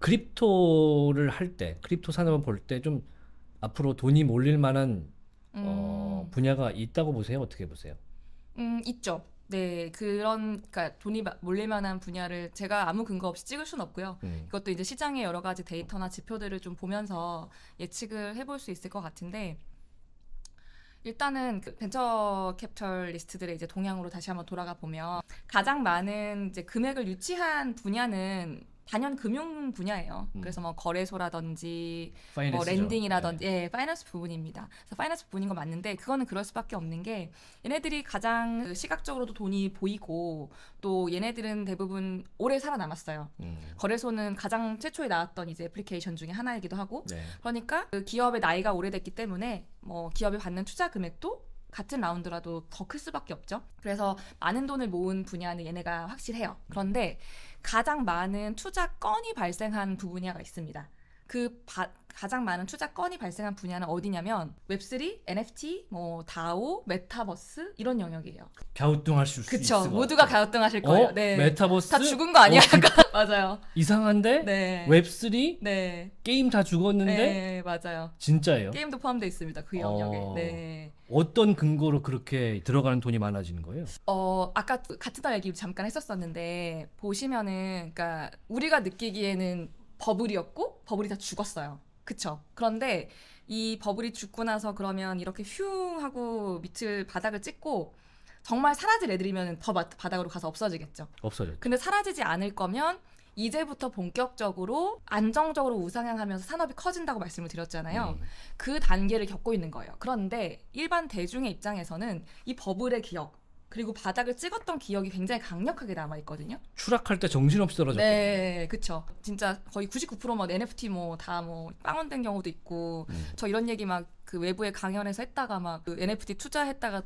크립토를 할 때, 크립토 산업을 볼 때 좀 앞으로 돈이 몰릴 만한 어, 음. 어, 분야가 있다고 보세요? 어떻게 보세요? 음, 있죠. 네, 그런 그러니까 돈이 몰릴 만한 분야를 제가 아무 근거 없이 찍을 수 없고요. 음. 이것도 이제 시장의 여러 가지 데이터나 지표들을 좀 보면서 예측을 해볼 수 있을 것 같은데 일단은 그 벤처 캐피털리스트들의 이제 동향으로 다시 한번 돌아가 보면 가장 많은 이제 금액을 유치한 분야는 단연 금융 분야예요. 음. 그래서 뭐 거래소라든지 뭐 파이낸스죠. 뭐 랜딩이라든지 네. 예, 파이낸스 부분입니다. 그래서 파이낸스 부분인 거 맞는데 그거는 그럴 수밖에 없는 게 얘네들이 가장 시각적으로도 돈이 보이고 또 얘네들은 대부분 오래 살아남았어요. 음. 거래소는 가장 최초에 나왔던 이제 애플리케이션 중에 하나이기도 하고 네. 그러니까 그 기업의 나이가 오래됐기 때문에 뭐 기업이 받는 투자 금액도 같은 라운드라도 더 클 수밖에 없죠. 그래서 많은 돈을 모은 분야는 얘네가 확실해요. 그런데 음. 가장 많은 투자 건이 발생한 부분이 하나 있습니다. 그 바, 가장 많은 투자 건이 발생한 분야는 어디냐면 웹3, NFT, 뭐 다오, 메타버스 이런 영역이에요. 갸우뚱하실 수 그쵸, 있을 것 모두가 같 갸우뚱하실 어? 거예요. 어? 네. 메타버스 다 죽은 거 아니야? 어, 그... 맞아요. 이상한데 네. 웹3 네. 게임 다 죽었는데 네, 맞아요. 진짜예요? 게임도 포함되어 있습니다. 그 영역에. 어... 네. 어떤 근거로 그렇게 들어가는 돈이 많아지는 거예요? 어 아까 같은 날 얘기 잠깐 했었었는데 보시면은 그러니까 우리가 느끼기에는 버블이었고 버블이 다 죽었어요. 그쵸? 그런데 이 버블이 죽고 나서 그러면 이렇게 흉 하고 밑을 바닥을 찍고 정말 사라질 애들이면 더 바닥으로 가서 없어지겠죠. 없어져. 근데 사라지지 않을 거면 이제부터 본격적으로 안정적으로 우상향하면서 산업이 커진다고 말씀을 드렸잖아요. 음. 그 단계를 겪고 있는 거예요. 그런데 일반 대중의 입장에서는 이 버블의 기억, 그리고 바닥을 찍었던 기억이 굉장히 강력하게 남아 있거든요. 추락할 때 정신없이 떨어졌요 네, 그쵸. 진짜 거의 99%막 NFT 뭐 다 뭐 빵원 된 경우도 있고 음. 저 이런 얘기 막 그 외부에 강연에서 했다가 막 그 NFT 투자했다가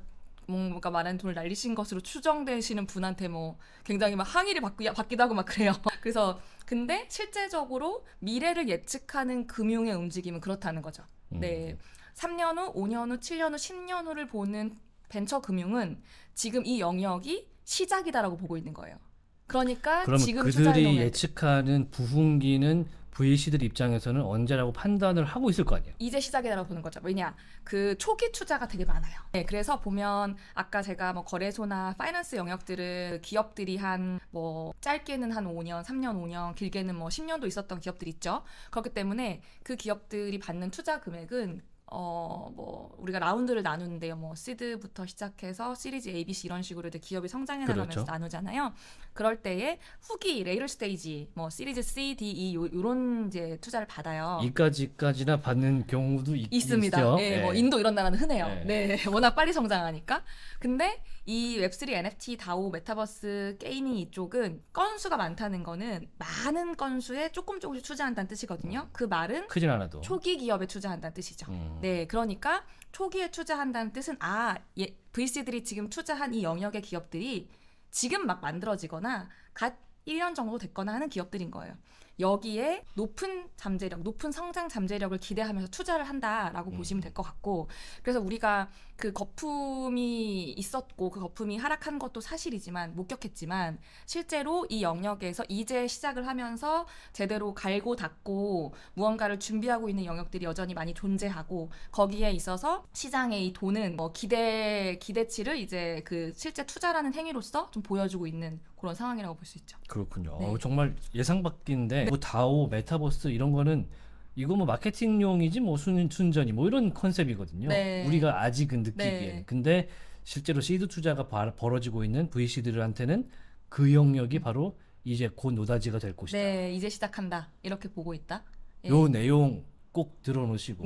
뭔가 많은 돈을 날리신 것으로 추정되시는 분한테 뭐 굉장히 막 항의를 받기, 받기도 하고 막 그래요. 그래서 근데 실제적으로 미래를 예측하는 금융의 움직임은 그렇다는 거죠. 음. 네. 3년 후, 5년 후, 7년 후, 10년 후를 보는 벤처 금융은 지금 이 영역이 시작이다라고 보고 있는 거예요. 그러니까 지금 그들이 예측하는 부흥기는 VC들 입장에서는 언제라고 판단을 하고 있을 거 아니에요. 이제 시작이라고 보는 거죠. 왜냐, 그 초기 투자가 되게 많아요. 네, 그래서 보면 아까 제가 뭐 거래소나 파이낸스 영역들은 기업들이 한 뭐 짧게는 한 5년, 3년, 5년, 길게는 뭐 10년도 있었던 기업들 있죠. 그렇기 때문에 그 기업들이 받는 투자 금액은 어, 뭐, 우리가 라운드를 나누는데요. 뭐, 시드부터 시작해서 시리즈 ABC 이런 식으로 이제 기업이 성장해 나가면서 그렇죠. 나누잖아요. 그럴 때에 후기, 레이럴 스테이지, 뭐, 시리즈 C, D, E, 요, 요런 이제 투자를 받아요. 이까지까지나 받는 경우도 있, 습니다 예, 네. 뭐, 예. 인도 이런 나라는 흔해요. 예. 네. 네. 워낙 빨리 성장하니까. 근데 이 웹3 NFT, 다오, 메타버스, 게이밍 이쪽은 건수가 많다는 거는 많은 건수에 조금 조금씩 투자한다는 뜻이거든요. 음. 그 말은 크진 않아도. 초기 기업에 투자한다는 뜻이죠. 음. 네, 그러니까 초기에 투자한다는 뜻은 아, 예, VC들이 지금 투자한 이 영역의 기업들이 지금 막 만들어지거나 갓 1년 정도 됐거나 하는 기업들인 거예요. 여기에 높은 잠재력, 높은 성장 잠재력을 기대하면서 투자를 한다라고 음. 보시면 될 것 같고, 그래서 우리가 그 거품이 있었고 그 거품이 하락한 것도 사실이지만 목격했지만 실제로 이 영역에서 이제 시작을 하면서 제대로 갈고 닦고 무언가를 준비하고 있는 영역들이 여전히 많이 존재하고 거기에 있어서 시장의 이 돈은 뭐 기대 기대치를 이제 그 실제 투자라는 행위로서 좀 보여주고 있는 그런 상황이라고 볼 수 있죠. 그렇군요. 네. 어, 정말 예상 밖인데 네. 뭐 다오 메타버스 이런 거는 이거 뭐 마케팅용이지 뭐 순, 순전히 뭐 이런 컨셉이거든요. 네. 우리가 아직은 느끼기에 네. 근데 실제로 시드 투자가 바, 벌어지고 있는 VC들한테는 그 영역이 바로 이제 곧 노다지가 될 것이다. 네, 이제 시작한다. 이렇게 보고 있다. 예. 요 내용 꼭 들어놓으시고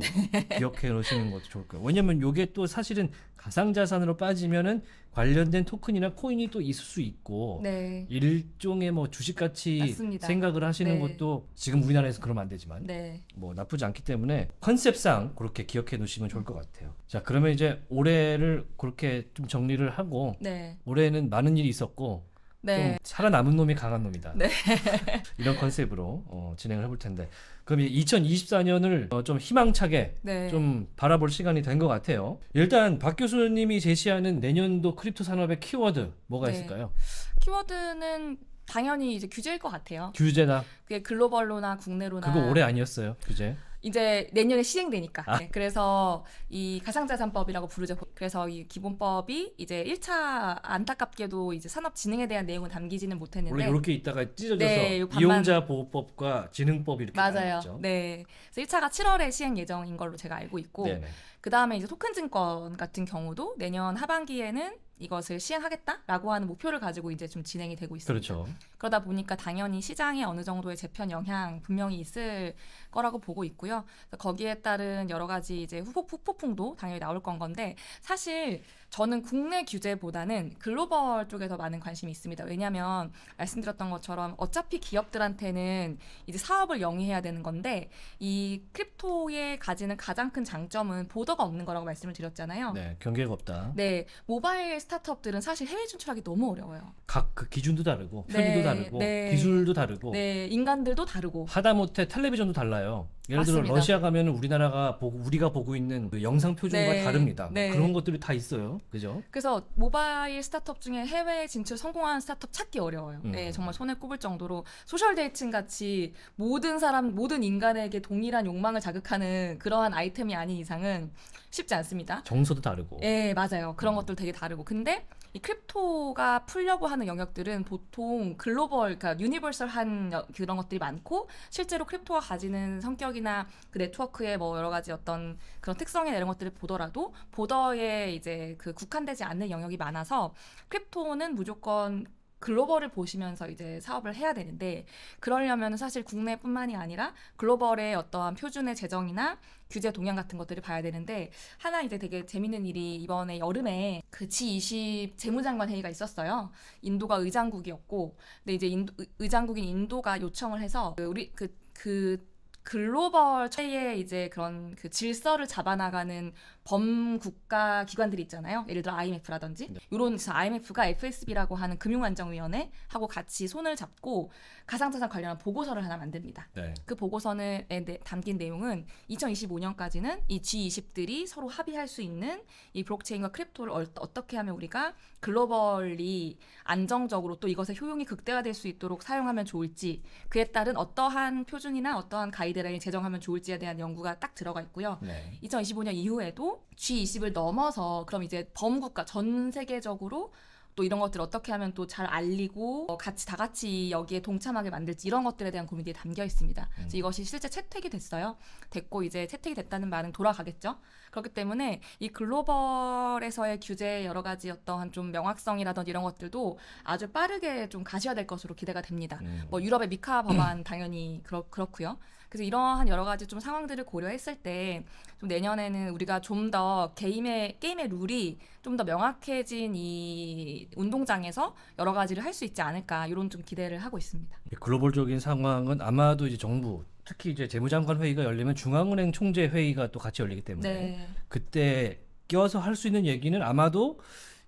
기억해 놓으시는 것도 좋을 거예요. 왜냐면 이게 또 사실은 가상자산으로 빠지면은 관련된 토큰이나 코인이 또 있을 수 있고 네. 일종의 뭐 주식같이 맞습니다. 생각을 하시는 네. 것도 지금 우리나라에서 그러면 안 되지만 네. 뭐 나쁘지 않기 때문에 컨셉상 그렇게 기억해 놓으시면 좋을 것 같아요. 자 그러면 이제 올해를 그렇게 좀 정리를 하고 네. 올해는 많은 일이 있었고 네. 좀 살아남은 놈이 강한 놈이다. 네. 이런 컨셉으로 어, 진행을 해볼 텐데 그럼 2024년을 어, 좀 희망차게 네. 좀 바라볼 시간이 된 것 같아요. 일단 박 교수님이 제시하는 내년도 크립토 산업의 키워드 뭐가 네. 있을까요? 키워드는 당연히 이제 규제일 것 같아요. 규제다. 그게 글로벌로나 국내로나. 그거 올해 아니었어요, 규제. 이제 내년에 시행되니까. 아. 네, 그래서 이 가상자산법이라고 부르죠. 그래서 이 기본법이 이제 1차 안타깝게도 이제 산업진흥에 대한 내용은 담기지는 못했는데 원래 이렇게 있다가 찢어져서 네, 이용자 보호법과 진흥법 이렇게 맞아요. 나왔죠. 네, 그래서 1차가 7월에 시행 예정인 걸로 제가 알고 있고 네네. 그 다음에 이제 토큰증권 같은 경우도 내년 하반기에는 이것을 시행하겠다라고 하는 목표를 가지고 이제 좀 진행이 되고 있습니다. 그렇죠. 그러다 보니까 당연히 시장에 어느 정도의 재편 영향 분명히 있을 거라고 보고 있고요. 거기에 따른 여러 가지 이제 후폭 풍도 당연히 나올 건 건데 사실 저는 국내 규제보다는 글로벌 쪽에 서 많은 관심이 있습니다. 왜냐하면 말씀드렸던 것처럼 어차피 기업들한테는 이제 사업을 영위해야 되는 건데 이 크립토에 가지는 가장 큰 장점은 보다 오더가 없는 거라고 말씀을 드렸잖아요. 네, 경계가 없다. 네, 모바일 스타트업들은 사실 해외 진출하기 너무 어려워요. 각 그 기준도 다르고 편의도 네, 다르고 네. 기술도 다르고 네, 인간들도 다르고 하다못해 텔레비전도 달라요. 예를 들어 맞습니다. 러시아 가면 우리나라가 보고 우리가 보고 있는 그 영상 표준과 네, 다릅니다. 뭐 네. 그런 것들이 다 있어요. 그죠? 그래서 모바일 스타트업 중에 해외 진출 성공한 스타트업 찾기 어려워요. 음. 네, 정말 손에 꼽을 정도로 소셜 데이팅 같이 모든 사람 모든 인간에게 동일한 욕망을 자극하는 그러한 아이템이 아닌 이상은 쉽지 않습니다. 정서도 다르고. 예, 맞아요. 그런 음. 것들 되게 다르고. 근데 이 크립토가 풀려고 하는 영역들은 보통 글로벌, 그러니까 유니버설한 그런 것들이 많고 실제로 크립토가 가지는 성격이나 그 네트워크의 뭐 여러 가지 어떤 그런 특성이 이런 것들을 보더라도 보더에 이제 그 국한되지 않는 영역이 많아서 크립토는 무조건 글로벌을 보시면서 이제 사업을 해야 되는데 그러려면 사실 국내뿐만이 아니라 글로벌의 어떠한 표준의 재정이나 규제 동향 같은 것들을 봐야 되는데 하나 이제 되게 재밌는 일이 이번에 여름에 그 G20 재무장관 회의가 있었어요. 인도가 의장국이었고 근데 이제 인도, 의장국인 인도가 요청을 해서 그 우리 그그 그 글로벌 체의 이제 그런 그 질서를 잡아나가는 범국가 기관들이 있잖아요. 예를 들어 IMF라든지 네. 이런 IMF가 FSB라고 하는 금융안정위원회하고 같이 손을 잡고 가상자산 관련한 보고서를 하나 만듭니다. 네. 그 보고서에 네, 담긴 내용은 2025년까지는 이 G20들이 서로 합의할 수 있는 이 블록체인과 크립토를 어, 어떻게 하면 우리가 글로벌리 안정적으로 또 이것의 효용이 극대화될 수 있도록 사용하면 좋을지 그에 따른 어떠한 표준이나 어떠한 가이드라인 을 제정하면 좋을지에 대한 연구가 딱 들어가 있고요. 네. 2025년 이후에도 그리고 G20을 넘어서 그럼 이제 범국가 전 세계적으로 또 이런 것들 어떻게 하면 또 잘 알리고 어, 같이 다 같이 여기에 동참하게 만들지 이런 것들에 대한 고민들이 담겨 있습니다. 음. 이것이 실제 채택이 됐어요. 됐고 이제 채택이 됐다는 말은 돌아가겠죠. 그렇기 때문에 이 글로벌에서의 규제 여러 가지 어떠한 좀 명확성이라든지 이런 것들도 아주 빠르게 좀 가셔야 될 것으로 기대가 됩니다. 음. 뭐 유럽의 미카 법안 당연히 그렇, 그렇고요. 그래서 이러한 여러 가지 좀 상황들을 고려했을 때 좀 내년에는 우리가 좀 더 게임의 게임의 룰이 좀 더 명확해진 이 운동장에서 여러 가지를 할 수 있지 않을까 이런 좀 기대를 하고 있습니다. 예, 글로벌적인 상황은 아마도 이제 정부 특히 이제 재무장관 회의가 열리면 중앙은행 총재 회의가 또 같이 열리기 때문에 네. 그때 껴서 할 수 있는 얘기는 아마도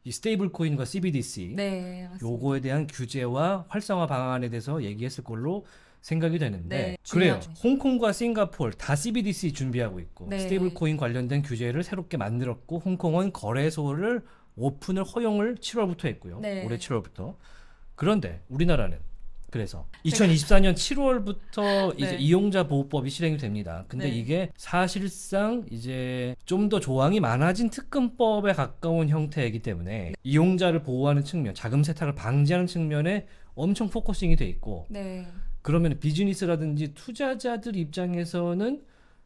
이 스테이블 코인과 CBDC 네, 요거에 대한 규제와 활성화 방안에 대해서 얘기했을 걸로 생각이 되는데 네, 그래요. 홍콩과 싱가폴 다 CBDC 준비하고 있고 네. 스테이블 코인 관련된 규제를 새롭게 만들었고 홍콩은 거래소를 오픈을 허용을 7월부터 했고요. 네. 올해 7월부터. 그런데 우리나라는 그래서 2024년 7월부터 이제 네. 이용자 보호법이 실행이 됩니다. 근데 네. 이게 사실상 이제 좀 더 조항이 많아진 특금법에 가까운 형태이기 때문에 네. 이용자를 보호하는 측면, 자금 세탁을 방지하는 측면에 엄청 포커싱이 돼 있고 네. 그러면 비즈니스라든지 투자자들 입장에서는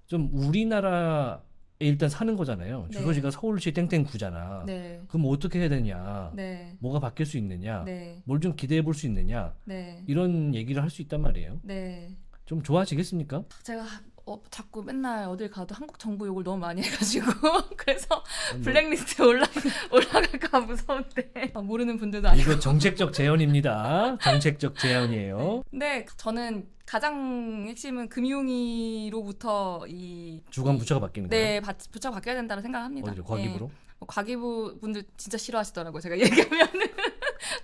좀 우리나라에 일단 사는 거잖아요. 네. 주소지가 서울시 땡땡구잖아. 네. 그럼 어떻게 해야 되냐? 네. 뭐가 바뀔 수 있느냐? 네. 뭘좀 기대해 볼 수 있느냐? 네. 이런 얘기를 할 수 있단 말이에요. 네. 좀 좋아지겠습니까? 제가 어, 자꾸 맨날 어딜 가도 한국 정부 욕을 너무 많이 해가지고 그래서 아, 뭐. 블랙리스트 올라, 올라갈까 무서운데 아, 모르는 분들도 아니고 이거 정책적 재현입니다 정책적 재현이에요 네. 근데 저는 가장 핵심은 금융위로부터 이 주관 부처가 바뀌는 네, 거예요? 네 부처가 바뀌어야 된다고 생각합니다 어디로? 과기부로? 네. 과기부 분들 진짜 싫어하시더라고요 제가 얘기하면은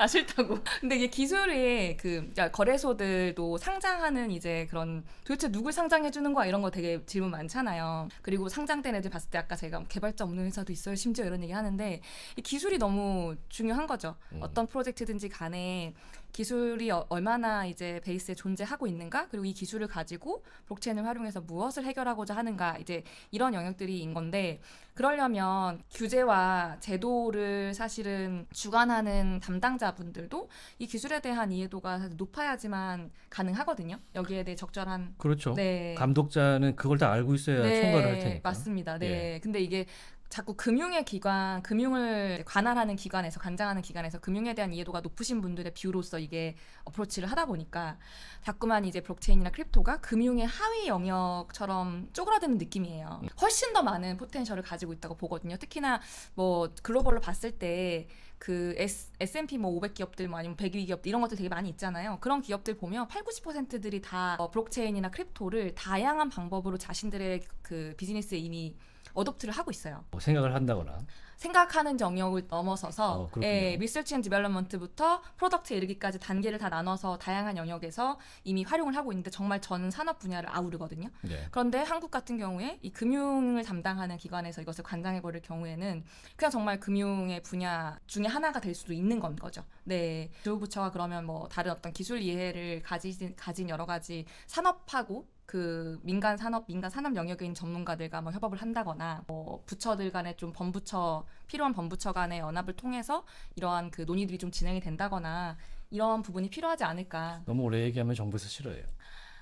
아 싫다고. 근데 이게 기술이 그 거래소들도 상장하는 이제 그런 도대체 누굴 상장해 주는 거야 이런 거 되게 질문 많잖아요. 그리고 상장된 애들 봤을 때 아까 제가 뭐 개발자 없는 회사도 있어요. 심지어 이런 얘기 하는데 이 기술이 너무 중요한 거죠. 음. 어떤 프로젝트든지 간에 기술이 어, 얼마나 이제 베이스에 존재하고 있는가 그리고 이 기술을 가지고 블록체인을 활용해서 무엇을 해결하고자 하는가 이제 이런 영역들이인 건데 그러려면 규제와 제도를 사실은 주관하는 담당자분들도 이 기술에 대한 이해도가 높아야지만 가능하거든요. 여기에 대해 적절한 그렇죠. 네. 감독자는 그걸 다 알고 있어야 네, 총괄을 할 테니까. 맞습니다. 네. 예. 근데 이게 자꾸 금융의 기관, 금융을 관할하는 기관에서 관장하는 기관에서 금융에 대한 이해도가 높으신 분들의 비유로서 이게 어프로치를 하다 보니까 자꾸만 이제 블록체인이나 크립토가 금융의 하위 영역처럼 쪼그라드는 느낌이에요. 음. 훨씬 더 많은 포텐셜을 가지고 있다고 보거든요. 특히나 뭐 글로벌로 봤을 때 그 S&P 뭐 500 기업들 뭐 아니면 100위 기업 들 이런 것들 되게 많이 있잖아요. 그런 기업들 보면 8, 90%들이 다 블록체인이나 어, 크립토를 다양한 방법으로 자신들의 그 비즈니스에 이미 어댑트를 하고 있어요. 뭐 생각을 한다거나 생각하는 영역을 넘어서서 어, 예, 리서치 앤 디벨롭먼트부터 프로덕트에 이르기까지 단계를 다 나눠서 다양한 영역에서 이미 활용을 하고 있는데 정말 전 산업 분야를 아우르거든요. 네. 그런데 한국 같은 경우에 이 금융을 담당하는 기관에서 이것을 관장해 버릴 경우에는 그냥 정말 금융의 분야 중에 하나가 될 수도 있는 건 거죠. 네. 주부처가 그러면 뭐 다른 어떤 기술 이해를 가지, 가진 여러 가지 산업하고 그 민간 산업, 민간 산업 영역에 있는 전문가들과 뭐 협업을 한다거나 뭐 부처들 간에좀 범부처 필요한 범부처 간의 연합을 통해서 이러한 그 논의들이 좀 진행이 된다거나 이런 부분이 필요하지 않을까. 너무 오래 얘기하면 정부에서 싫어해요.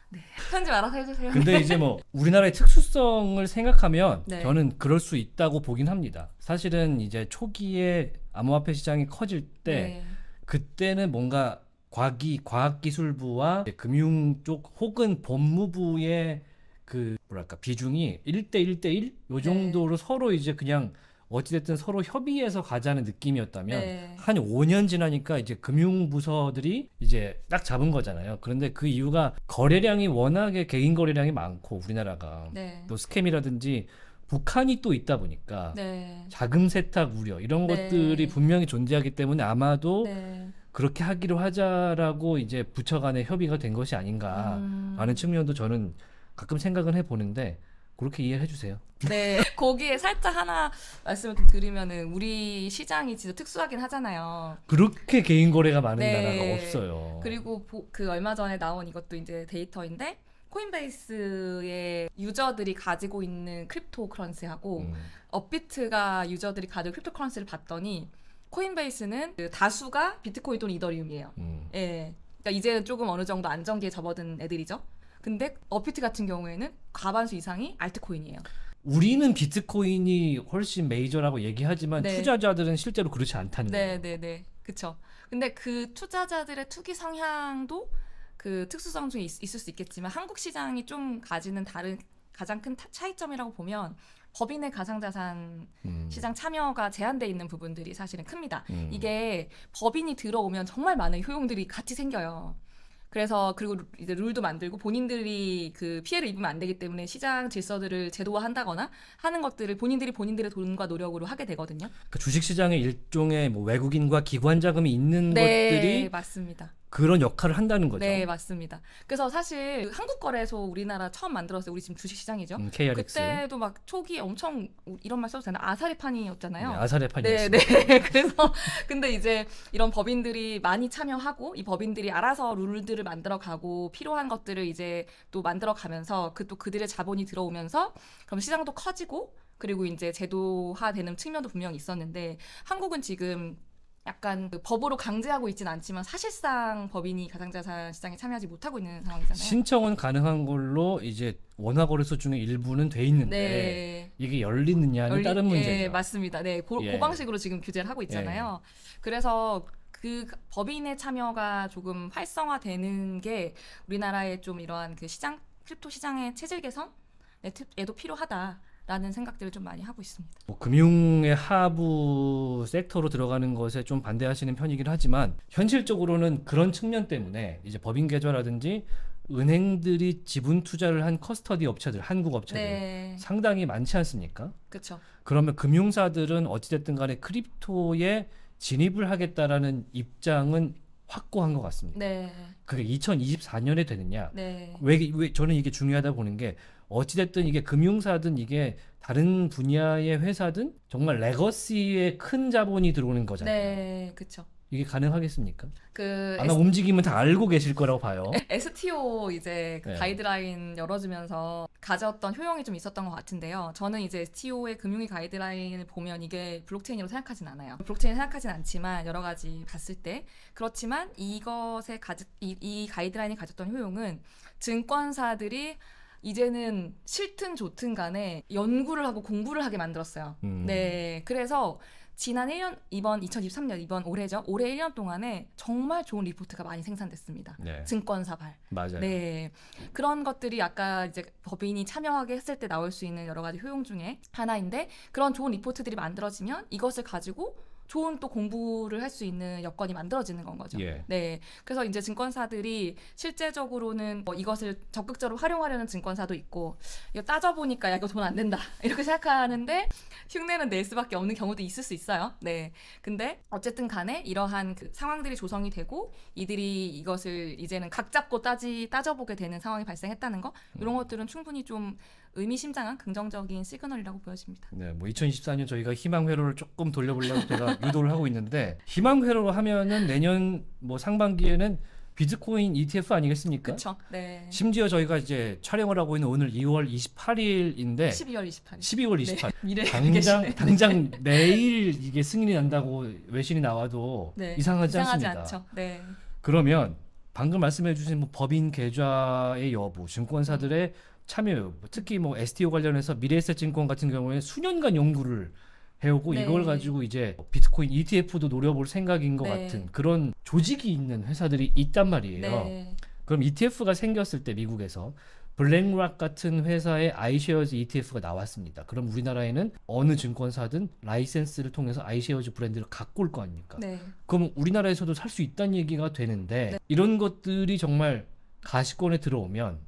네. 편집 알아서 해주세요. 근데 이제 뭐 우리나라의 특수성을 생각하면 네. 저는 그럴 수 있다고 보긴 합니다. 사실은 이제 초기에 암호화폐 시장이 커질 때 네. 그때는 뭔가 과기 과학기술부와 금융 쪽 혹은 법무부의 그 뭐랄까 비중이 1대 1대 1요 정도로 네. 서로 이제 그냥 어찌됐든 서로 협의해서 가자는 느낌이었다면 네. 한 5년 지나니까 이제 금융부서들이 이제 딱 잡은 거잖아요. 그런데 그 이유가 거래량이 워낙에 개인 거래량이 많고 우리나라가 네. 또 스캠이라든지 북한이 또 있다 보니까 네. 자금 세탁 우려 이런 네. 것들이 분명히 존재하기 때문에 아마도 그렇게 하기로 하자라고 이제 부처 간에 협의가 된 것이 아닌가라는 음. 측면도 저는 가끔 생각은 해보는데 그렇게 이해해 주세요. 네, 거기에 살짝 하나 말씀을 드리면은 우리 시장이 진짜 특수하긴 하잖아요. 그렇게 개인 거래가 많은 네. 나라가 없어요. 그리고 보, 그 얼마 전에 나온 이것도 이제 데이터인데 코인베이스의 유저들이 가지고 있는 크립토 커런시하고 음. 업비트가 유저들이 가지고 크립토 커런시를 봤더니 코인베이스는 그 다수가 비트코인 또는 이더리움이에요. 음. 예. 그러니까 이제는 조금 어느 정도 안정기에 접어든 애들이죠. 근데 어피트 같은 경우에는 과반수 이상이 알트코인이에요. 우리는 비트코인이 훨씬 메이저라고 얘기하지만 네. 투자자들은 실제로 그렇지 않다는 네, 거예요. 네, 네, 그렇죠. 근데 그 투자자들의 투기 성향도 그 특수성 중에 있, 을수 있겠지만 한국 시장이 좀 가지는 다른 가장 큰 타, 차이점이라고 보면 법인의 가상자산 음. 시장 참여가 제한돼 있는 부분들이 사실은 큽니다. 음. 이게 법인이 들어오면 정말 많은 효용들이 같이 생겨요. 그래서 그리고 이제 룰도 만들고 본인들이 그 피해를 입으면 안 되기 때문에 시장 질서들을 제도화한다거나 하는 것들을 본인들이 본인들의 돈과 노력으로 하게 되거든요. 그러니까 주식 시장에 일종의 뭐 외국인과 기관 자금이 있는 네, 것들이 맞습니다. 그런 역할을 한다는 거죠. 네, 맞습니다. 그래서 사실 한국 거래소 우리나라 처음 만들었어요. 우리 지금 주식 시장이죠. 음, KRX. 그때도 막 초기 엄청 이런 말 써도 되나 아사리판이었잖아요. 네, 아사리판이었어요. 네, 네. 그래서 근데 이제 이런 법인들이 많이 참여하고 이 법인들이 알아서 룰들을 만들어 가고 필요한 것들을 이제 또 만들어 가면서 그 또 그들의 자본이 들어오면서 그럼 시장도 커지고 그리고 이제 제도화되는 측면도 분명히 있었는데 한국은 지금 약간 그 법으로 강제하고 있지는 않지만 사실상 법인이 가상자산 시장에 참여하지 못하고 있는 상황이잖아요. 신청은 가능한 걸로 이제 원화 거래소 중에 일부는 돼 있는데 네. 이게 열리느냐는 열리, 다른 예, 문제죠. 네, 맞습니다. 네, 고, 예. 그 방식으로 지금 규제를 하고 있잖아요. 예. 그래서 그 법인의 참여가 조금 활성화되는 게 우리나라의 좀 이러한 그 시장 크립토 시장의 체질 개선 에도 필요하다. 라는 생각들을 좀 많이 하고 있습니다. 뭐, 금융의 하부 섹터로 들어가는 것에 좀 반대하시는 편이긴 하지만 현실적으로는 그런 측면 때문에 이제 법인 계좌라든지 은행들이 지분 투자를 한 커스터디 업체들, 한국 업체들 네. 상당히 많지 않습니까? 그렇죠. 그러면 금융사들은 어찌됐든 간에 크립토에 진입을 하겠다라는 입장은 확고한 것 같습니다. 네. 그게 2024년에 되느냐. 네. 왜, 왜 저는 이게 중요하다 보는 게 어찌됐든 이게 금융사든 이게 다른 분야의 회사든 정말 레거시의 큰 자본이 들어오는 거잖아요. 네, 그렇죠. 이게 가능하겠습니까? 그 아마 S... 움직임은 다 알고 계실 거라고 봐요. STO 이제 그 네. 가이드라인 열어주면서 가져던 효용이 좀 있었던 것 같은데요. 저는 이제 STO의 금융위 가이드라인을 보면 이게 블록체인으로 생각하진 않아요. 블록체인 생각하진 않지만 여러 가지 봤을 때 그렇지만 이것에 가 이, 이 가이드라인이 가졌던 효용은 증권사들이 이제는 싫든 좋든 간에 연구를 하고 공부를 하게 만들었어요. 음. 네. 그래서 지난 1년, 이번 2023년, 이번 올해죠. 올해 1년 동안에 정말 좋은 리포트가 많이 생산됐습니다. 네. 증권사발. 맞아요. 네. 그런 것들이 아까 이제 법인이 참여하게 했을 때 나올 수 있는 여러 가지 효용 중에 하나인데 그런 좋은 리포트들이 만들어지면 이것을 가지고 좋은 또 공부를 할 수 있는 여건이 만들어지는 건 거죠. 예. 네. 그래서 이제 증권사들이 실제적으로는 뭐 이것을 적극적으로 활용하려는 증권사도 있고 이거 따져보니까 야 이거 돈 안 된다 이렇게 생각하는데 흉내는 낼 수밖에 없는 경우도 있을 수 있어요. 네. 근데 어쨌든 간에 이러한 그 상황들이 조성이 되고 이들이 이것을 이제는 각 잡고 따지 따져보게 되는 상황이 발생했다는 거 이런 음. 것들은 충분히 좀 의미심장한 긍정적인 시그널이라고 보여집니다. 네, 뭐 2024년 저희가 희망 회로를 조금 돌려보려고 제가 유도를 하고 있는데 희망 회로로 하면은 내년 뭐 상반기에는 비트코인 ETF 아니겠습니까? 그렇죠. 네. 심지어 저희가 이제 촬영을 하고 있는 오늘 2월 28일인데 12월 28일. 12월 28일. 네. 당장 당장 네. 내일 이게 승인이 난다고 외신이 나와도 네. 이상하지, 이상하지 않습니다. 않죠. 네. 그러면 방금 말씀해 주신 뭐 법인 계좌의 여부, 증권사들의 음. 참여요. 특히 뭐 STO 관련해서 미래에셋증권 같은 경우에 수년간 연구를 해오고 네. 이걸 가지고 이제 비트코인 ETF도 노려볼 생각인 것 네. 같은 그런 조직이 있는 회사들이 있단 말이에요. 네. 그럼 ETF가 생겼을 때 미국에서 블랙락 같은 회사의 아이쉐어즈 ETF가 나왔습니다. 그럼 우리나라에는 어느 증권사든 라이센스를 통해서 아이쉐어즈 브랜드를 갖고 올 거 아닙니까? 네. 그럼 우리나라에서도 살 수 있다는 얘기가 되는데 네. 이런 것들이 정말 가시권에 들어오면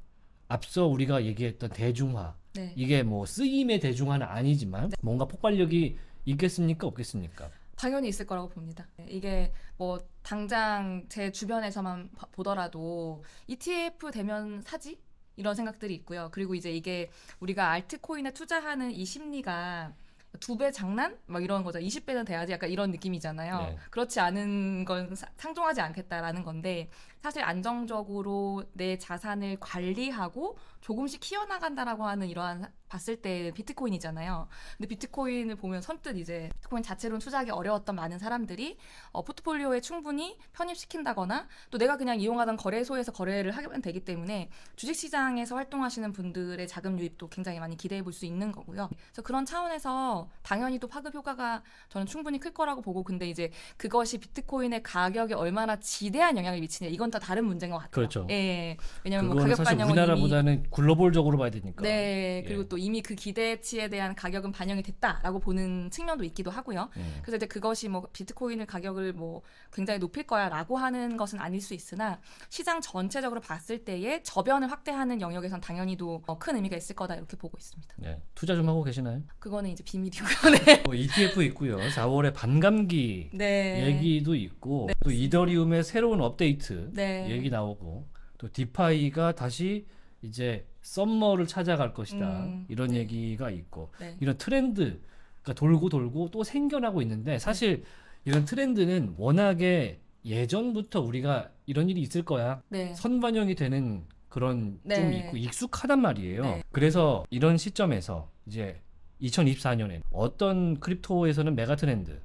앞서 우리가 얘기했던 대중화 네. 이게 뭐 쓰임의 대중화는 아니지만 네. 뭔가 폭발력이 있겠습니까 없겠습니까? 당연히 있을 거라고 봅니다. 네, 이게 뭐 당장 제 주변에서만 보더라도 ETF 대면 사지 이런 생각들이 있고요. 그리고 이제 이게 우리가 알트코인에 투자하는 이 심리가 두 배 장난? 막 이런 거죠. 20배는 돼야지 약간 이런 느낌이잖아요. 네. 그렇지 않은 건 상종하지 않겠다라는 건데 사실 안정적으로 내 자산을 관리하고 조금씩 키워나간다라고 하는 이러한 봤을 때 비트코인이잖아요. 근데 비트코인을 보면 선뜻 이제 비트코인 자체로는 투자하기 어려웠던 많은 사람들이 어, 포트폴리오에 충분히 편입시킨다거나 또 내가 그냥 이용하던 거래소에서 거래를 하면 되기 때문에 주식시장에서 활동하시는 분들의 자금 유입도 굉장히 많이 기대해 볼 수 있는 거고요. 그래서 그런 차원에서 당연히 또 파급 효과가 저는 충분히 클 거라고 보고 근데 이제 그것이 비트코인의 가격에 얼마나 지대한 영향을 미치냐 이건 다 다른 문제인 것 같아요. 그렇죠. 예. 예. 왜냐하면 뭐 가격 반영은 우리나라보다는 글로벌적으로 봐야 되니까. 네. 예. 그리고 또 이미 그 기대치에 대한 가격은 반영이 됐다라고 보는 측면도 있기도 하고요. 음. 그래서 이제 그것이 뭐 비트코인의 가격을 뭐 굉장히 높일 거야라고 하는 것은 아닐 수 있으나 시장 전체적으로 봤을 때에 저변을 확대하는 영역에선 당연히도 어, 큰 의미가 있을 거다 이렇게 보고 있습니다. 네. 투자 좀 하고 계시나요? 그거는 이제 비밀이고요. 네. 네. 뭐 ETF 있고요. 4월에 반감기 네. 얘기도 있고 네. 또 이더리움의 새로운 업데이트 네. 얘기 나오고 또 디파이가 다시 이제 썸머를 찾아갈 것이다 음, 이런 네. 얘기가 있고 네. 이런 트렌드가 돌고 돌고 또 생겨나고 있는데 사실 이런 트렌드는 워낙에 예전부터 우리가 이런 일이 있을 거야 네. 선반영이 되는 그런 네. 좀 있고 익숙하단 말이에요. 네. 그래서 이런 시점에서 이제 2024년에 어떤 크립토에서는 메가 트렌드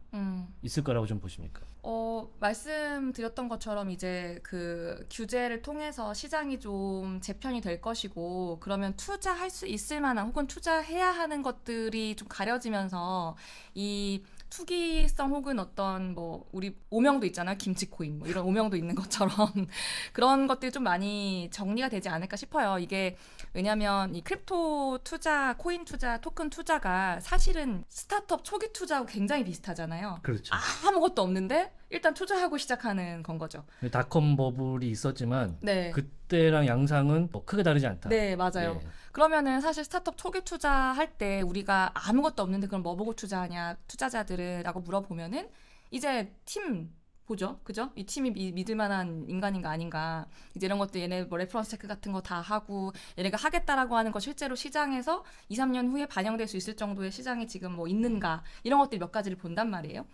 있을 거라고 좀 보십니까? 어, 말씀드렸던 것처럼 이제 그 규제를 통해서 시장이 좀 재편이 될 것이고 그러면 투자할 수 있을 만한 혹은 투자해야 하는 것들이 좀 가려지면서 이 투기성 혹은 어떤 뭐 우리 오명도 있잖아 요 김치 코인 뭐 이런 오명도 있는 것처럼 그런 것들이 좀 많이 정리가 되지 않을까 싶어요. 이게 왜냐하면 이 크립토 투자, 코인 투자, 토큰 투자가 사실은 스타트업 초기 투자하고 굉장히 비슷하잖아요. 그렇죠. 아무것도 없는데 일단 투자하고 시작하는 건 거죠. 닷컴 버블이 있었지만 네. 그때랑 양상은 뭐 크게 다르지 않다. 네, 맞아요. 예. 그러면은 사실 스타트업 초기 투자할 때 우리가 아무것도 없는데 그럼 뭐 보고 투자하냐 투자자들은라고 물어보면은 이제 팀 보죠. 그죠? 이 팀이 미, 믿을 만한 인간인가 아닌가. 이제 이런 것도 얘네 뭐 레퍼런스 체크 같은 거 다 하고 얘네가 하겠다라고 하는 거 실제로 시장에서 2, 3년 후에 반영될 수 있을 정도의 시장이 지금 뭐 있는가. 이런 것들 몇 가지를 본단 말이에요.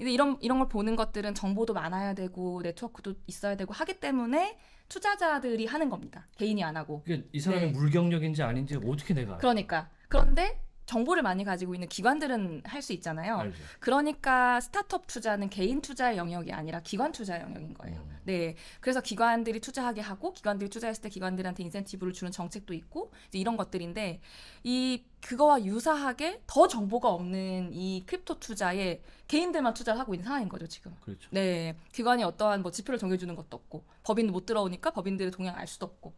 근데 이런 이런 걸 보는 것들은 정보도 많아야 되고 네트워크도 있어야 되고 하기 때문에 투자자들이 하는 겁니다. 개인이 안 하고. 그러니까 이 사람이 네. 물경력인지 아닌지 어떻게 내가? 그러니까. 그런데 정보를 많이 가지고 있는 기관들은 할 수 있잖아요. 알죠. 그러니까 스타트업 투자는 개인 투자의 영역이 아니라 기관 투자 영역인 거예요. 음. 네. 그래서 기관들이 투자하게 하고 기관들이 투자했을 때 기관들한테 인센티브를 주는 정책도 있고 이런 것들인데 이 그거와 유사하게 더 정보가 없는 이 크립토 투자에 개인들만 투자를 하고 있는 상황인 거죠 지금. 그렇죠. 네, 기관이 어떠한 뭐 지표를 정해주는 것도 없고 법인도못 들어오니까 법인들의 동향 알 수도 없고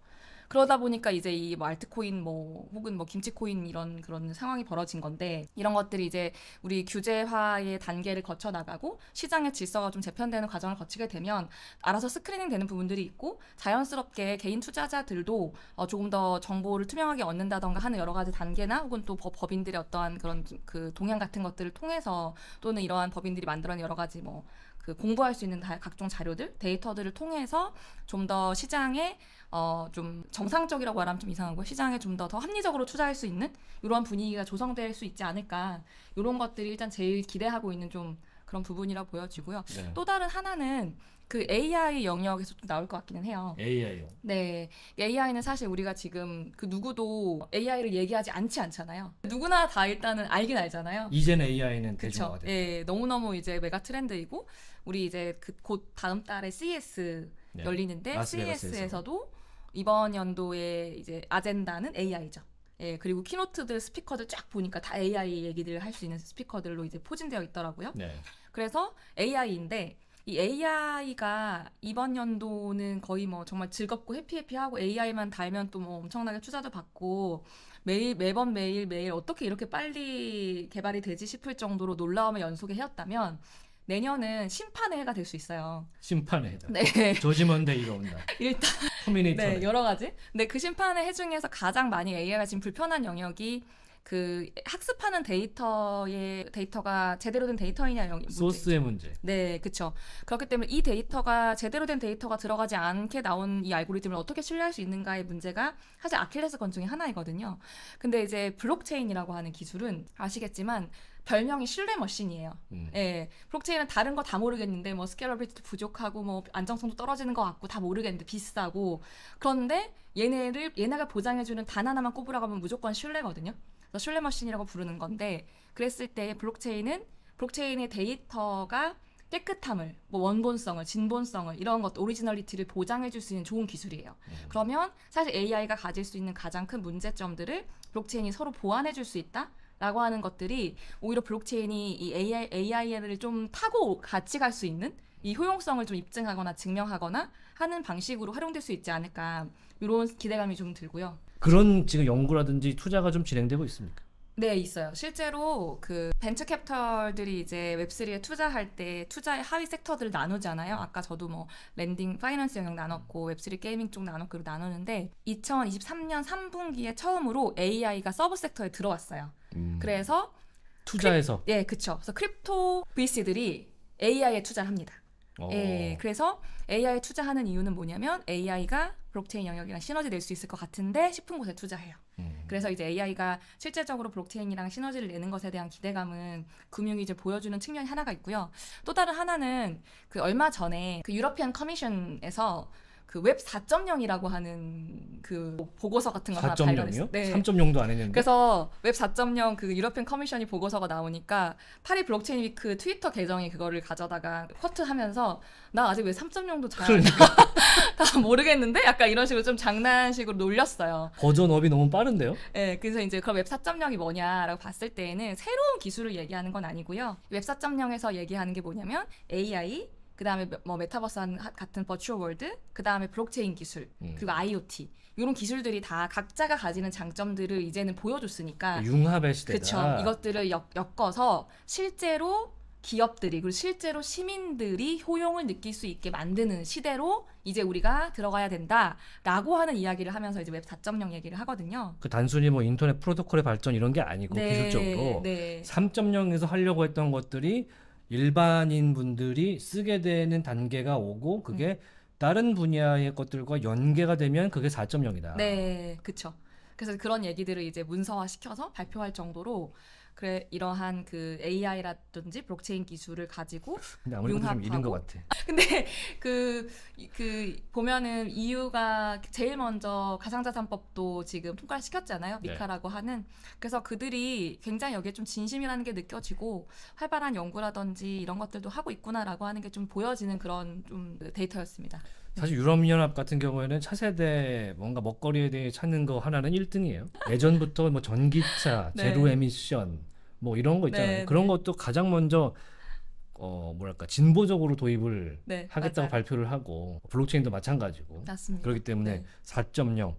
그러다 보니까 이제 이뭐 알트코인 뭐 혹은 뭐 김치코인 이런 그런 상황이 벌어진 건데 이런 것들이 이제 우리 규제화의 단계를 거쳐 나가고 시장의 질서가 좀 재편되는 과정을 거치게 되면 알아서 스크리닝 되는 부분들이 있고 자연스럽게 개인 투자자들도 어 조금 더 정보를 투명하게 얻는다던가 하는 여러 가지 단계나 혹은 또 법인들의 어떠한 그런 그 동향 같은 것들을 통해서 또는 이러한 법인들이 만들어낸 여러 가지 뭐그 공부할 수 있는 각종 자료들, 데이터들을 통해서 좀 더 시장에 어, 좀 정상적이라고 말하면 좀 이상하고 시장에 좀 더 더 합리적으로 투자할 수 있는 이런 분위기가 조성될 수 있지 않을까 이런 것들이 일단 제일 기대하고 있는 좀 그런 부분이라 보여지고요. 네. 또 다른 하나는 그 AI 영역에서 좀 나올 것 같기는 해요. AI요. 네, AI는 사실 우리가 지금 그 누구도 AI를 얘기하지 않지 않잖아요. 누구나 다 일단은 알긴 알잖아요. 이젠 AI는 대중죠 예, 너무너무 이제 메가 트렌드이고 우리 이제 그 곧 다음 달에 CS e 네. 열리는데 라스베가스에서. CS에서도 e 이번 연도에 이제 아젠다는 AI죠. 예, 그리고 키노트들 스피커들 쫙 보니까 다 AI 얘기들 할수 있는 스피커들로 이제 포진되어 있더라고요. 네. 그래서 AI인데 이 AI가 이번 연도는 거의 뭐 정말 즐겁고 해피해피하고 AI만 달면 또 뭐 엄청나게 투자도 받고 매일 매번 매일 매일 어떻게 이렇게 빨리 개발이 되지 싶을 정도로 놀라움의 연속에 헤였다면 내년은 심판의 해가 될 수 있어요. 심판의 해다. 네. 조지먼데이가 온다. 일단 터미네이 네, 여러 가지. 근데 그 심판의 해 중에서 가장 많이 AI가 지금 불편한 영역이 그 학습하는 데이터의 데이터가 제대로 된 데이터이냐 영 소스의 문제. 네, 그렇죠. 그렇기 때문에 이 데이터가 제대로 된 데이터가 들어가지 않게 나온 이 알고리즘을 어떻게 신뢰할 수 있는가의 문제가 사실 아킬레스건 중의 하나이거든요. 근데 이제 블록체인이라고 하는 기술은 아시겠지만 별명이 신뢰 머신이에요. 음. 예. 블록체인은 다른 거 다 모르겠는데 뭐 스케일러빌리티도 부족하고 뭐 안정성도 떨어지는 것 같고 다 모르겠는데 비싸고 그런데 얘네를 얘네가 보장해 주는 단 하나만 꼽으라고 하면 무조건 신뢰거든요. 슐레 머신이라고 부르는 건데 그랬을 때 블록체인은 블록체인의 데이터가 깨끗함을, 뭐 원본성을, 진본성을 이런 것, 오리지널리티를 보장해줄 수 있는 좋은 기술이에요. 음. 그러면 사실 AI가 가질 수 있는 가장 큰 문제점들을 블록체인이 서로 보완해줄 수 있다. 라고 하는 것들이 오히려 블록체인이 이 AI, AI를 좀 타고 같이 갈 수 있는 이 효용성을 좀 입증하거나 증명하거나 하는 방식으로 활용될 수 있지 않을까 이런 기대감이 좀 들고요. 그런 지금 연구라든지 투자가 좀 진행되고 있습니까? 네, 있어요. 실제로 그 벤처 캐피털들이 이제 웹3에 투자할 때 투자의 하위 섹터들을 나누잖아요. 아까 저도 뭐 랜딩 파이낸스 영역 나눴고 웹3 게이밍 쪽 나눴고 나누는데 2023년 3분기에 처음으로 AI가 서브 섹터에 들어왔어요. 음. 그래서 투자해서 예, 그렇죠. 그래서 크립토 VC들이 AI에 투자 합니다. 어. 예, 그래서 AI에 투자하는 이유는 뭐냐면 AI가 블록체인 영역이랑 시너지 낼 수 있을 것 같은데 싶은 곳에 투자해요. 음. 그래서 이제 AI가 실제적으로 블록체인이랑 시너지를 내는 것에 대한 기대감은 금융이 이제 보여주는 측면이 하나가 있고요. 또 다른 하나는 그 얼마 전에 그 유러피안 커미션에서 그웹 4.0이라고 하는 그 보고서 같은 거 하나 발견했어요. 네. 3.0도 안 했는데. 그래서 웹 4.0 그 유럽인 커미션이 보고서가 나오니까 파리 블록체인 위크 트위터 계정이 그거를 가져다가 쿼트 하면서 나 아직 왜 3.0도 잘 그러니까. 모르겠는데 약간 이런 식으로 좀 장난식으로 놀렸어요. 버전업이 너무 빠른데요? 네, 그래서 이제 그럼 웹 4.0이 뭐냐라고 봤을 때에는 새로운 기술을 얘기하는 건 아니고요. 웹 4.0에서 얘기하는 게 뭐냐면 AI, 그다음에 뭐, 뭐 메타버스 같은 버추얼 월드, 그다음에 블록체인 기술, 음. 그리고 IoT 이런 기술들이 다 각자가 가지는 장점들을 이제는 보여줬으니까 그 융합의 시대다. 그쵸. 이것들을 엮, 엮어서 실제로 기업들이 그리고 실제로 시민들이 효용을 느낄 수 있게 만드는 시대로 이제 우리가 들어가야 된다라고 하는 이야기를 하면서 이제 웹 4.0 얘기를 하거든요. 그 단순히 뭐 인터넷 프로토콜의 발전 이런 게 아니고 네, 기술적으로 네. 3.0에서 하려고 했던 것들이 일반인 분들이 쓰게 되는 단계가 오고 그게 음. 다른 분야의 것들과 연계가 되면 그게 4.0이다. 네, 그렇죠. 그래서 그런 얘기들을 이제 문서화 시켜서 발표할 정도로 그래 이러한 그 AI라든지 블록체인 기술을 가지고 근데 아무래도 융합하고. 좀 이른 것 같아. 근데 그그 그 보면은 EU가 제일 먼저 가상자산법도 지금 통과 시켰잖아요. 네. 미카라고 네. 하는. 그래서 그들이 굉장히 여기에 좀 진심이라는 게 느껴지고 활발한 연구라든지 이런 것들도 하고 있구나라고 하는 게 좀 보여지는 그런 좀 데이터였습니다. 네. 사실 유럽연합 같은 경우에는 차세대 뭔가 먹거리에 대해 찾는 거 하나는 1등이에요. 예전부터 뭐 전기차, 네. 제로 에미션, 뭐 이런 거 있잖아요. 네, 그런 네. 것도 가장 먼저 어 뭐랄까 진보적으로 도입을 네, 하겠다고 맞아요. 발표를 하고 블록체인도 마찬가지고 맞습니다. 그렇기 때문에 4.0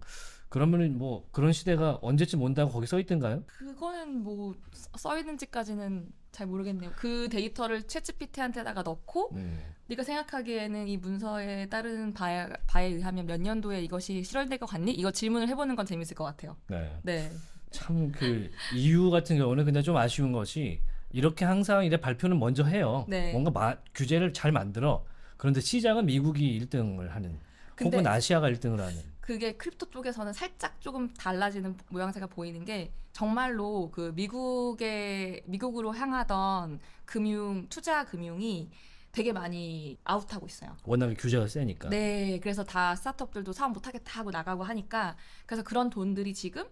그러면은 뭐 그런 시대가 언제쯤 온다고 거기 써 있던가요? 그거는 뭐 써 있는지까지는 잘 모르겠네요. 그 데이터를 채찌피티한테다가 넣고 네. 네가 생각하기에는 이 문서에 따른 바에, 바에 의하면 몇 년도에 이것이 실현될 것 같니? 이거 질문을 해보는 건 재밌을 것 같아요. 네. 네. 참그 이유 같은 경우는 근데 좀 아쉬운 것이 이렇게 항상 이제 발표는 먼저 해요. 네. 뭔가 마, 규제를 잘 만들어. 그런데 시장은 미국이 1등을 하는 혹은 아시아가 1등을 하는. 그게 크립토 쪽에서는 살짝 조금 달라지는 모양새가 보이는 게 정말로 그 미국의 미국으로 향하던 금융 투자 금융이 되게 많이 아웃하고 있어요. 워낙에 규제가 세니까. 네, 그래서 다 스타트업들도 사업 못하겠다 하고 나가고 하니까 그래서 그런 돈들이 지금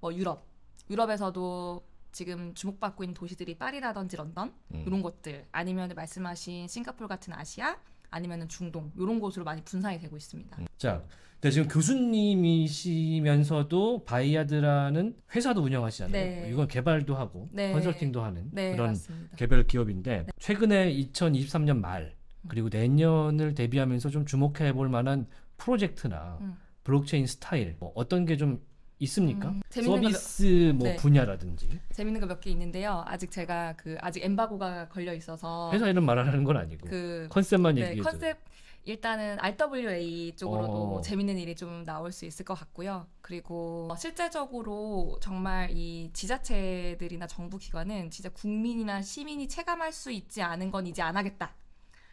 뭐 유럽, 유럽에서도 지금 주목받고 있는 도시들이 파리라든지 런던 음. 이런 곳들 아니면 말씀하신 싱가폴 같은 아시아 아니면 중동 이런 곳으로 많이 분산이 되고 있습니다. 음. 자, 근데 지금 교수님이시면서도 바이아드라는 회사도 운영하시잖아요. 네. 이건 개발도 하고 네. 컨설팅도 하는 네, 그런 맞습니다. 개별 기업인데 최근에 2023년 말 그리고 내년을 대비하면서 좀 주목해 볼 만한 프로젝트나 음. 블록체인 스타일 뭐 어떤 게좀 있습니까? 음, 서비스 뭐 네. 분야라든지 재밌는 거 몇 개 있는데요. 아직 제가 그 아직 엠바고가 걸려 있어서 회사에는 말하는 건 아니고 그 컨셉만 네, 얘기해 컨셉 일단은 RWA 쪽으로도 어. 재밌는 일이 좀 나올 수 있을 것 같고요. 그리고 실제적으로 정말 이 지자체들이나 정부 기관은 진짜 국민이나 시민이 체감할 수 있지 않은 건 이제 안 하겠다.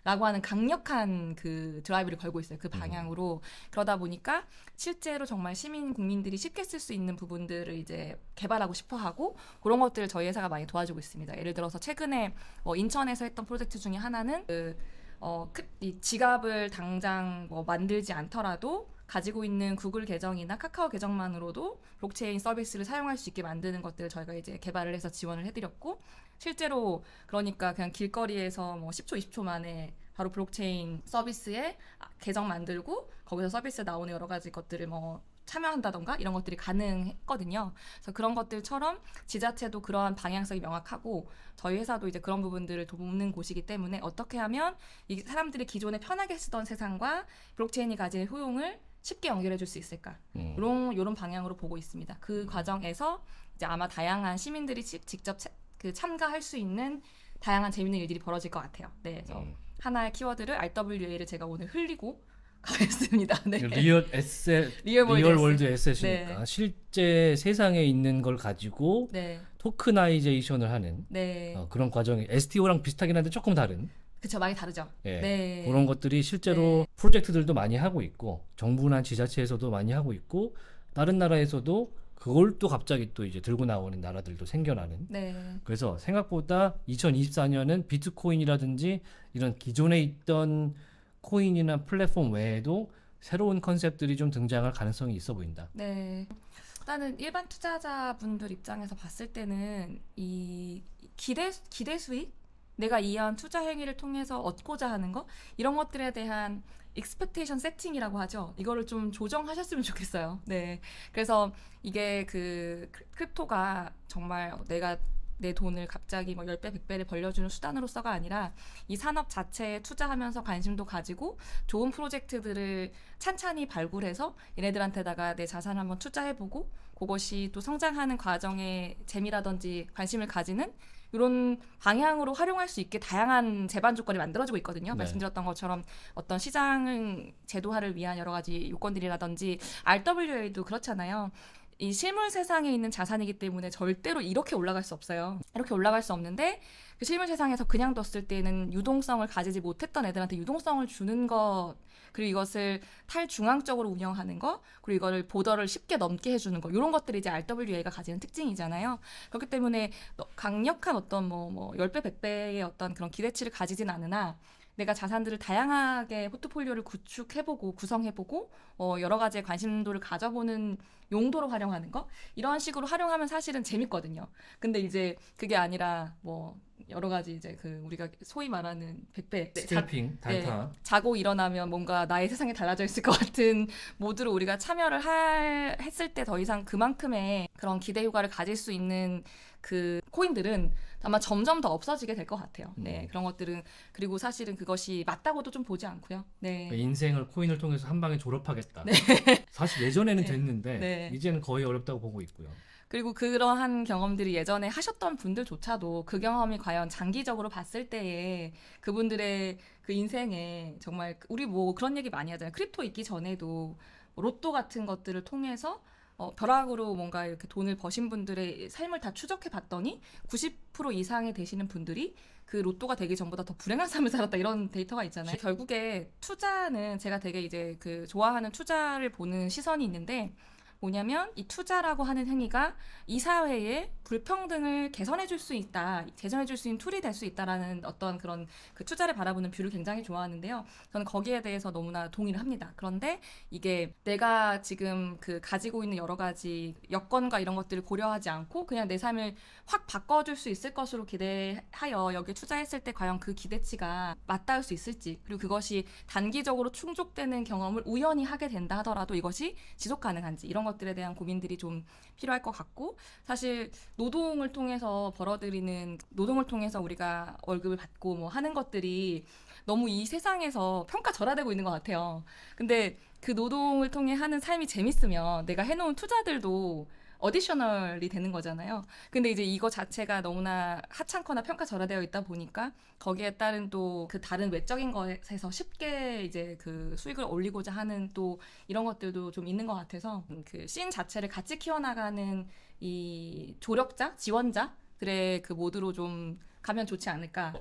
라고 하는 강력한 그 드라이브를 걸고 있어요. 그 음. 방향으로. 음. 그러다 보니까 실제로 정말 시민 국민들이 쉽게 쓸 수 있는 부분들을 이제 개발하고 싶어 하고 그런 것들을 저희 회사가 많이 도와주고 있습니다. 예를 들어서 최근에 뭐 인천에서 했던 프로젝트 중에 하나는 그 어, 이 지갑을 당장 뭐 만들지 않더라도 가지고 있는 구글 계정이나 카카오 계정만으로도 블록체인 서비스를 사용할 수 있게 만드는 것들을 저희가 이제 개발을 해서 지원을 해드렸고 실제로 그러니까 그냥 길거리에서 뭐 10초, 20초 만에 바로 블록체인 서비스에 계정 만들고 거기서 서비스 에 나오는 여러 가지 것들을 뭐 참여한다던가 이런 것들이 가능했거든요. 그래서 그런 것들처럼 지자체도 그러한 방향성이 명확하고 저희 회사도 이제 그런 부분들을 돕는 곳이기 때문에 어떻게 하면 이 사람들이 기존에 편하게 쓰던 세상과 블록체인이 가진 효용을 쉽게 연결해 줄 수 있을까? 이런 음. 런 방향으로 보고 있습니다. 그 음. 과정에서 이제 아마 다양한 시민들이 시, 직접 차, 그 참가할 수 있는 다양한 재밌는 일들이 벌어질 것 같아요. 네, 그래서 음. 하나의 키워드를 RWA를 제가 오늘 흘리고 가겠습니다. 네. 리얼 에셋, 리얼, 리얼 월드, 에셋. 이니까 네. 실제 세상에 있는 걸 가지고 네. 토크나이제이션을 하는 네. 어, 그런 과정이 STO랑 비슷하긴 한데 조금 다른. 그렇죠 많이 다르죠. 예, 네. 그런 것들이 실제로 네. 프로젝트들도 많이 하고 있고 정부나 지자체에서도 많이 하고 있고 다른 나라에서도 그걸 또 갑자기 또 이제 들고 나오는 나라들도 생겨나는. 네. 그래서 생각보다 2024년은 비트코인이라든지 이런 기존에 있던 코인이나 플랫폼 외에도 새로운 컨셉들이 좀 등장할 가능성이 있어 보인다. 네. 일단은 일반 투자자분들 입장에서 봤을 때는 이 기대 기대 수익 내가 이한 투자 행위를 통해서 얻고자 하는 것 이런 것들에 대한 익스펙테이션 세팅이라고 하죠. 이거를 좀 조정하셨으면 좋겠어요. 네. 그래서 이게 그 크립토가 정말 내가 내 돈을 갑자기 뭐 10배, 100배를 벌려주는 수단으로서가 아니라 이 산업 자체에 투자하면서 관심도 가지고 좋은 프로젝트들을 찬찬히 발굴해서 얘네들한테다가 내 자산을 한번 투자해보고 그것이 또 성장하는 과정에 재미라든지 관심을 가지는 이런 방향으로 활용할 수 있게 다양한 제반 조건이 만들어지고 있거든요. 네. 말씀드렸던 것처럼 어떤 시장 제도화를 위한 여러 가지 요건들이라든지 RWA도 그렇잖아요. 이 실물 세상에 있는 자산이기 때문에 절대로 이렇게 올라갈 수 없어요. 이렇게 올라갈 수 없는데 그 실물 세상에서 그냥 뒀을 때는 유동성을 가지지 못했던 애들한테 유동성을 주는 것 그리고 이것을 탈중앙적으로 운영하는 거, 그리고 이거를 보더를 쉽게 넘게 해주는 거, 이런 것들이 이제 RWA가 가지는 특징이잖아요. 그렇기 때문에 강력한 어떤 뭐, 뭐, 열 배 백배의 어떤 그런 기대치를 가지진 않으나, 내가 자산들을 다양하게 포트폴리오를 구축해보고 구성해보고 어, 여러 가지의 관심도를 가져보는 용도로 활용하는 거 이런 식으로 활용하면 사실은 재밌거든요. 근데 이제 그게 아니라 뭐 여러 가지 이제 그 우리가 소위 말하는 백배 스텔핑 네, 자, 네, 자고 일어나면 뭔가 나의 세상이 달라져 있을 것 같은 모드로 우리가 참여를 할, 했을 때 더 이상 그만큼의 그런 기대 효과를 가질 수 있는 그 코인들은 아마 점점 더 없어지게 될 것 같아요. 네, 음. 그런 것들은 그리고 사실은 그것이 맞다고도 좀 보지 않고요. 네, 그러니까 인생을 코인을 통해서 한 방에 졸업하겠다. 네. 사실 예전에는 네. 됐는데 네. 이제는 거의 어렵다고 보고 있고요. 그리고 그러한 경험들이 예전에 하셨던 분들조차도 그 경험이 과연 장기적으로 봤을 때에 그분들의 그 인생에 정말 우리 뭐 그런 얘기 많이 하잖아요. 크립토 있기 전에도 뭐 로또 같은 것들을 통해서 어, 벼락으로 뭔가 이렇게 돈을 버신 분들의 삶을 다 추적해 봤더니 90% 이상이 되시는 분들이 그 로또가 되기 전보다 더 불행한 삶을 살았다 이런 데이터가 있잖아요. 결국에 투자는 제가 되게 이제 그 좋아하는 투자를 보는 시선이 있는데 뭐냐면 이 투자라고 하는 행위가 이 사회의 불평등을 개선해 줄 수 있다, 개선해 줄 수 있는 툴이 될 수 있다라는 어떤 그런 그 투자를 바라보는 뷰를 굉장히 좋아하는데요. 저는 거기에 대해서 너무나 동의를 합니다. 그런데 이게 내가 지금 그 가지고 있는 여러 가지 여건과 이런 것들을 고려하지 않고 그냥 내 삶을 확 바꿔줄 수 있을 것으로 기대하여 여기에 투자했을 때 과연 그 기대치가 맞닿을 수 있을지 그리고 그것이 단기적으로 충족되는 경험을 우연히 하게 된다 하더라도 이것이 지속 가능한지 이런 것들에 대한 고민들이 좀 필요할 것 같고 사실 노동을 통해서 벌어들이는 노동을 통해서 우리가 월급을 받고 뭐 하는 것들이 너무 이 세상에서 평가절하되고 있는 것 같아요. 근데 그 노동을 통해 하는 삶이 재밌으면 내가 해놓은 투자들도 어디셔널이 되는 거잖아요. 근데 이제 이거 자체가 너무나 하찮거나 평가 절하되어 있다 보니까 거기에 따른 또 그 다른 외적인 것에서 쉽게 이제 그 수익을 올리고자 하는 또 이런 것들도 좀 있는 것 같아서 그 씬 자체를 같이 키워나가는 이 조력자, 지원자들의 그 모드로 좀 가면 좋지 않을까.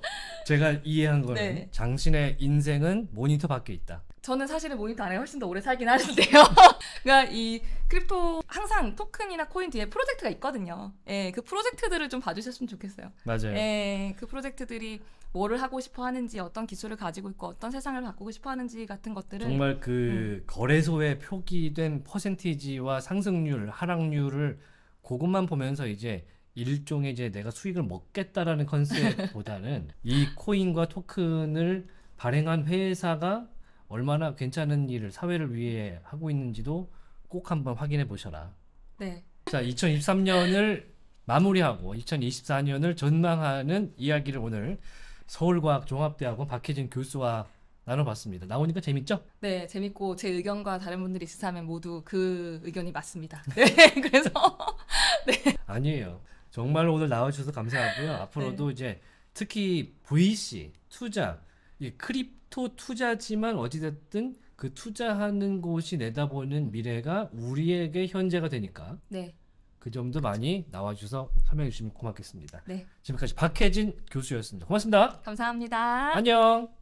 제가 이해한 거는 네. 장신의 인생은 모니터 밖에 있다. 저는 사실은 모니터 안에 훨씬 더 오래 살긴 하는데요. 그러니까 이 크립토 항상 토큰이나 코인 뒤에 프로젝트가 있거든요. 예, 그 프로젝트들을 좀 봐주셨으면 좋겠어요. 맞아요. 예, 그 프로젝트들이 뭐를 하고 싶어 하는지, 어떤 기술을 가지고 있고, 어떤 세상을 바꾸고 싶어 하는지 같은 것들을 정말 그 음. 거래소에 표기된 퍼센티지와 상승률, 하락률을 그것만 보면서 이제 일종의 이제 내가 수익을 먹겠다라는 컨셉보다는 이 코인과 토큰을 발행한 회사가 얼마나 괜찮은 일을 사회를 위해 하고 있는지도 꼭 한번 확인해 보셔라. 네. 자, 2023년을 마무리하고 2024년을 전망하는 이야기를 오늘 서울과학종합대학원 박혜진 교수와 나눠봤습니다. 나오니까 재밌죠? 네, 재밌고 제 의견과 다른 분들이 있으면 모두 그 의견이 맞습니다. 네, 네 그래서 네. 아니에요. 정말 오늘 나와주셔서 감사하고요. 앞으로도 네. 이제 특히 VC 투자 이 크립 크립토 투자지만 어찌됐든 그 투자하는 곳이 내다보는 미래가 우리에게 현재가 되니까. 네. 그 점도 그렇죠. 많이 나와주셔서 설명해 주시면 고맙겠습니다. 네. 지금까지 박혜진 교수였습니다. 고맙습니다. 감사합니다. 안녕.